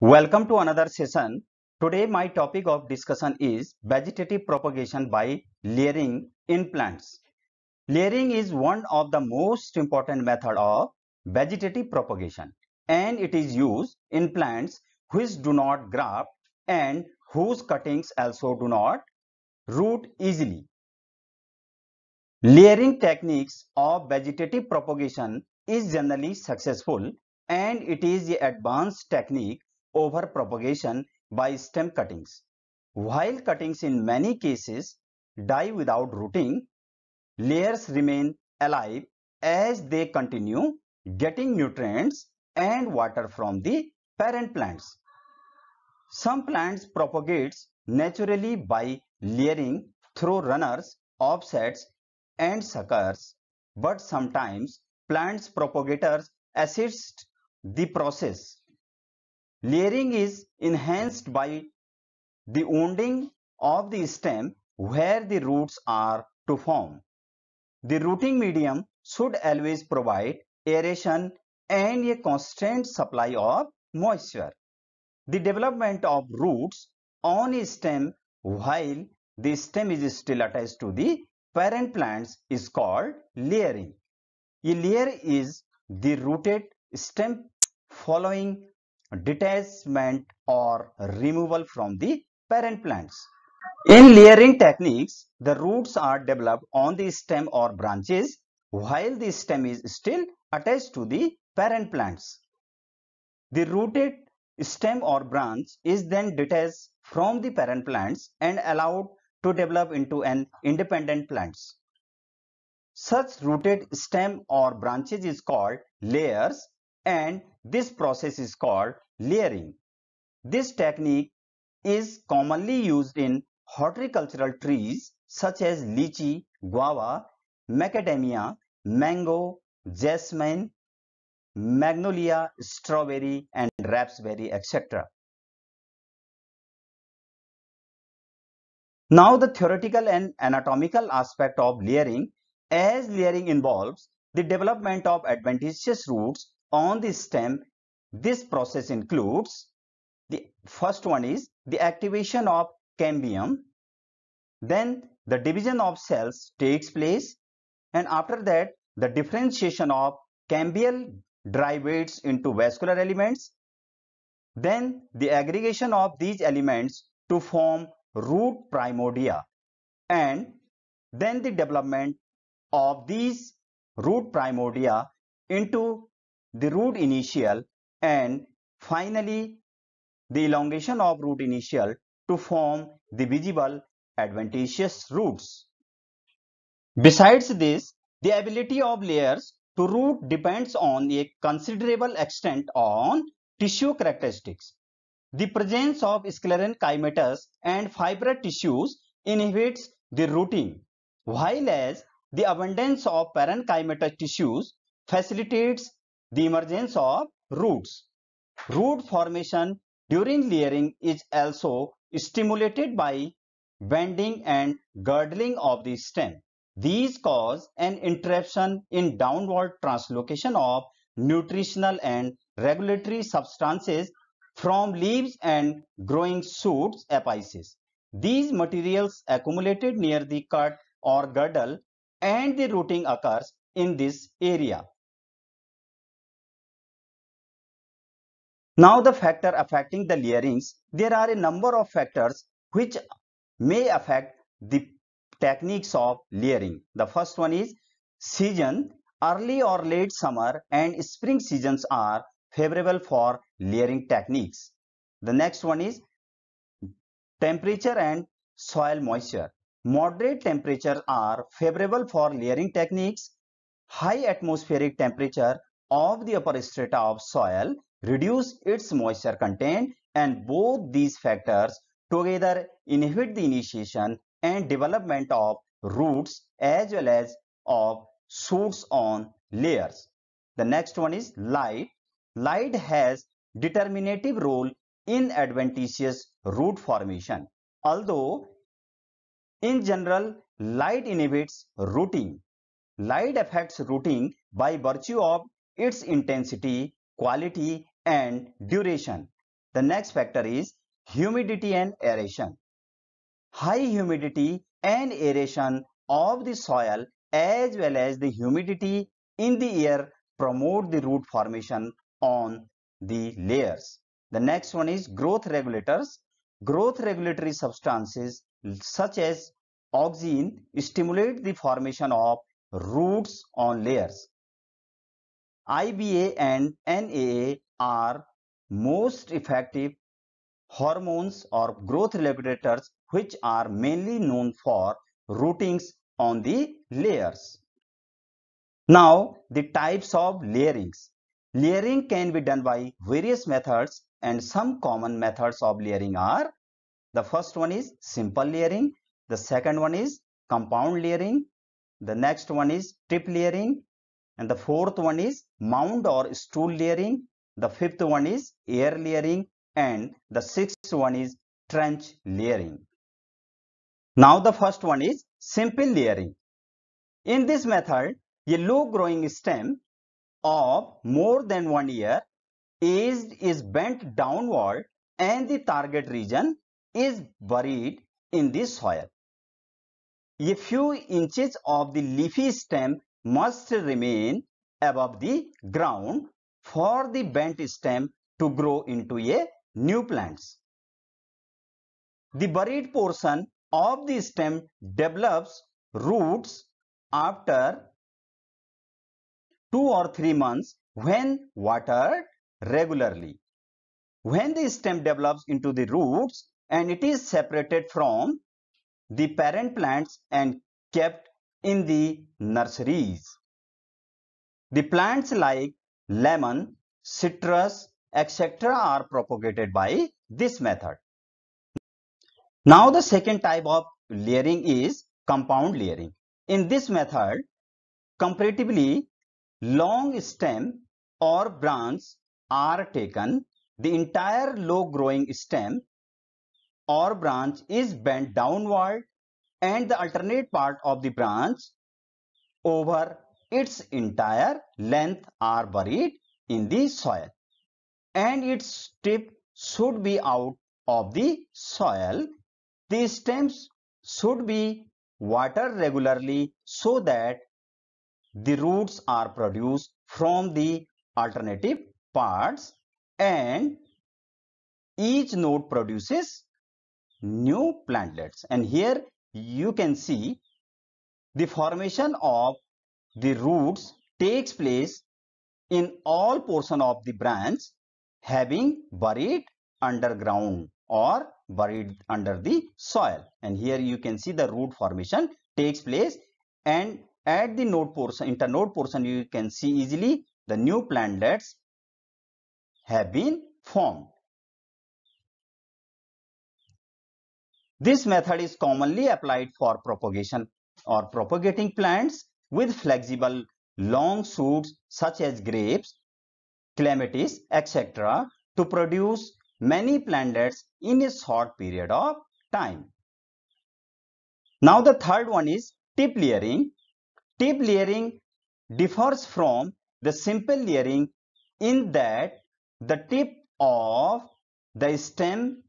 Welcome to another session. Today my topic of discussion is vegetative propagation by layering in plants. Layering is one of the most important method of vegetative propagation and it is used in plants which do not graft and whose cuttings also do not root easily. Layering techniques of vegetative propagation is generally successful and it is the advanced technique over propagation by stem cuttings. While cuttings in many cases die without rooting, layers remain alive as they continue getting nutrients and water from the parent plants. Some plants propagate naturally by layering through runners, offsets and suckers, but sometimes plants propagators assist the process Layering is enhanced by the wounding of the stem where the roots are to form. The rooting medium should always provide aeration and a constant supply of moisture. The development of roots on a stem while the stem is still attached to the parent plants is called layering. A layer is the rooted stem following detachment or removal from the parent plants. In layering techniques, the roots are developed on the stem or branches while the stem is still attached to the parent plants. The rooted stem or branch is then detached from the parent plants and allowed to develop into an independent plants. Such rooted stem or branches is called layers and this process is called layering. This technique is commonly used in horticultural trees such as lychee, guava, macadamia, mango, jasmine, magnolia, strawberry and raspberry etc. Now the theoretical and anatomical aspect of layering as layering involves the development of adventitious roots on the stem this process includes the first one is the activation of cambium then the division of cells takes place and after that the differentiation of cambial derivatives into vascular elements then the aggregation of these elements to form root primordia and then the development of these root primordia into the root initial and finally the elongation of root initial to form the visible adventitious roots. Besides this, the ability of layers to root depends on a considerable extent on tissue characteristics. The presence of sclerin chymatous and fibrous tissues inhibits the rooting, while as the abundance of parenchymatous tissues facilitates the emergence of roots. Root formation during layering is also stimulated by bending and girdling of the stem. These cause an interruption in downward translocation of nutritional and regulatory substances from leaves and growing shoots apices. These materials accumulated near the cut or girdle and the rooting occurs in this area. Now the factor affecting the layerings, there are a number of factors which may affect the techniques of layering. The first one is season, early or late summer and spring seasons are favorable for layering techniques. The next one is temperature and soil moisture. Moderate temperatures are favorable for layering techniques. High atmospheric temperature of the upper strata of soil reduce its moisture content and both these factors together inhibit the initiation and development of roots as well as of shoots on layers. The next one is light. Light has determinative role in adventitious root formation. Although in general light inhibits rooting. Light affects rooting by virtue of its intensity, quality and duration. The next factor is humidity and aeration. High humidity and aeration of the soil as well as the humidity in the air promote the root formation on the layers. The next one is growth regulators. Growth regulatory substances such as auxin stimulate the formation of roots on layers. IBA and NAA are most effective hormones or growth regulators which are mainly known for rootings on the layers. Now the types of layerings. Layering can be done by various methods and some common methods of layering are the first one is simple layering, the second one is compound layering, the next one is tip layering and the fourth one is mound or stool layering the fifth one is air layering and the sixth one is trench layering now the first one is simple layering in this method a low growing stem of more than one year is is bent downward and the target region is buried in the soil a few inches of the leafy stem must remain above the ground for the bent stem to grow into a new plants. The buried portion of the stem develops roots after 2 or 3 months when watered regularly. When the stem develops into the roots and it is separated from the parent plants and kept in the nurseries. The plants like lemon, citrus, etc. are propagated by this method. Now the second type of layering is compound layering. In this method, comparatively long stem or branch are taken. The entire low growing stem or branch is bent downward and the alternate part of the branch over its entire length are buried in the soil and its tip should be out of the soil. The stems should be watered regularly so that the roots are produced from the alternative parts and each node produces new plantlets and here you can see the formation of the roots takes place in all portion of the branch having buried underground or buried under the soil and here you can see the root formation takes place and at the node portion internode portion you can see easily the new plantlets have been formed This method is commonly applied for propagation or propagating plants with flexible long shoots such as grapes, clematis, etc. to produce many plantlets in a short period of time. Now the third one is tip layering. Tip layering differs from the simple layering in that the tip of the stem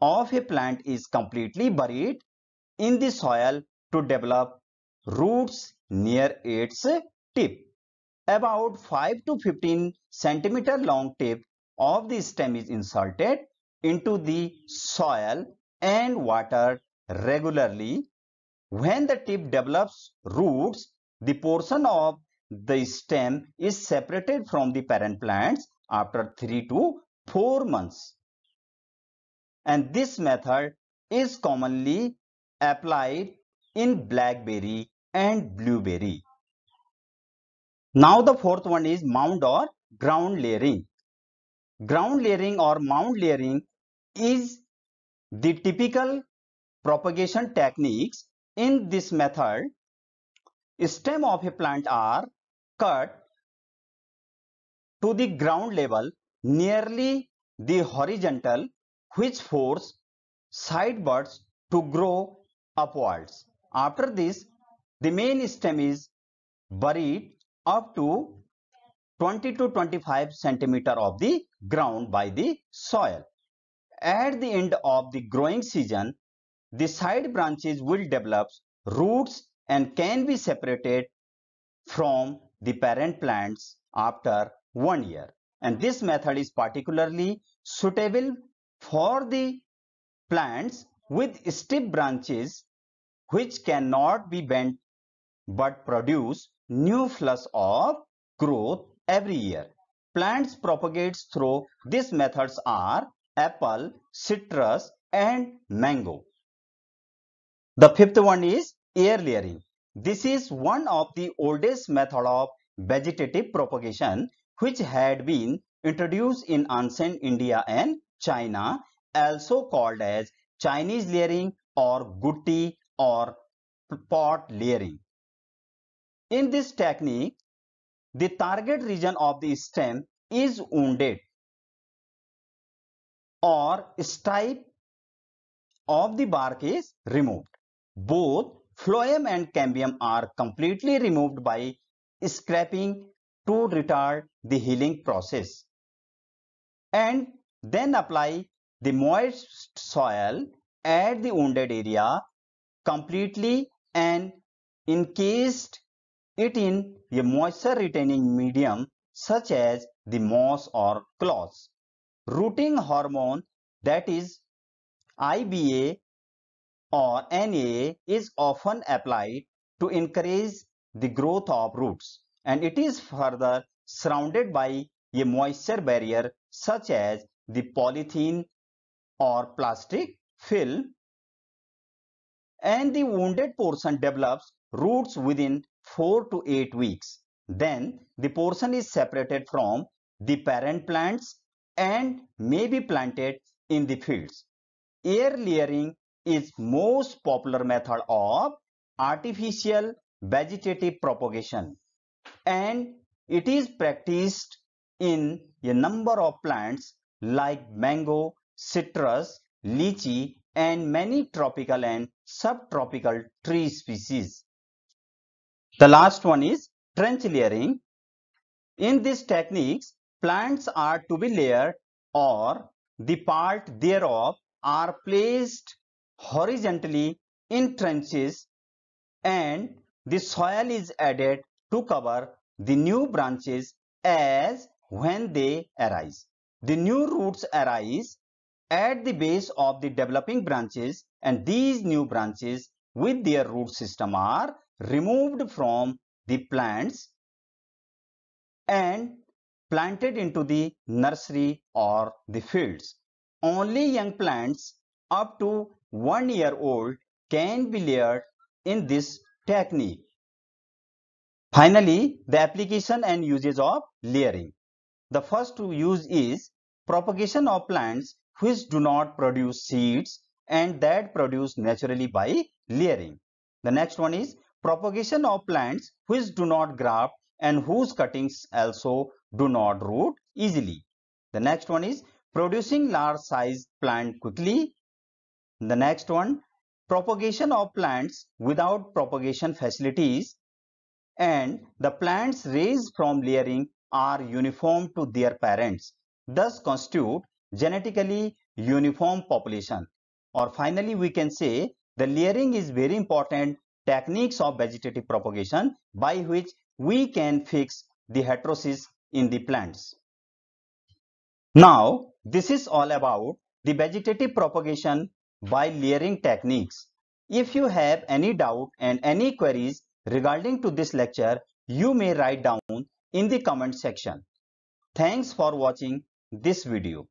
of a plant is completely buried in the soil to develop roots near its tip. About 5 to 15 centimeter long tip of the stem is inserted into the soil and water regularly. When the tip develops roots, the portion of the stem is separated from the parent plants after 3 to 4 months and this method is commonly applied in blackberry and blueberry. Now the fourth one is mound or ground layering. Ground layering or mound layering is the typical propagation techniques in this method. Stem of a plant are cut to the ground level nearly the horizontal which force side buds to grow upwards. After this, the main stem is buried up to 20 to 25 centimeter of the ground by the soil. At the end of the growing season, the side branches will develop roots and can be separated from the parent plants after one year. And this method is particularly suitable for the plants with stiff branches which cannot be bent but produce new flush of growth every year. Plants propagates through these methods are apple, citrus and mango. The fifth one is air layering. This is one of the oldest method of vegetative propagation which had been introduced in ancient India and China, also called as Chinese layering or gutti or pot layering. In this technique, the target region of the stem is wounded or stipe of the bark is removed. Both phloem and cambium are completely removed by scraping to retard the healing process. And then apply the moist soil at the wounded area completely and encased it in a moisture retaining medium such as the moss or cloth. Rooting hormone that is IBA or NA is often applied to increase the growth of roots and it is further surrounded by a moisture barrier such as the polythene or plastic film and the wounded portion develops roots within 4 to 8 weeks. Then the portion is separated from the parent plants and may be planted in the fields. Air layering is most popular method of artificial vegetative propagation and it is practiced in a number of plants like mango, citrus, lychee, and many tropical and subtropical tree species. The last one is trench layering. In these techniques, plants are to be layered or the part thereof are placed horizontally in trenches and the soil is added to cover the new branches as when they arise. The new roots arise at the base of the developing branches and these new branches with their root system are removed from the plants and planted into the nursery or the fields. Only young plants up to one year old can be layered in this technique. Finally, the application and usage of layering. The first use is propagation of plants which do not produce seeds and that produce naturally by layering. The next one is propagation of plants which do not graft and whose cuttings also do not root easily. The next one is producing large size plant quickly. The next one propagation of plants without propagation facilities and the plants raised from layering are uniform to their parents thus constitute genetically uniform population. Or finally, we can say the layering is very important techniques of vegetative propagation by which we can fix the heterosis in the plants. Now, this is all about the vegetative propagation by layering techniques. If you have any doubt and any queries regarding to this lecture, you may write down in the comment section. Thanks for watching this video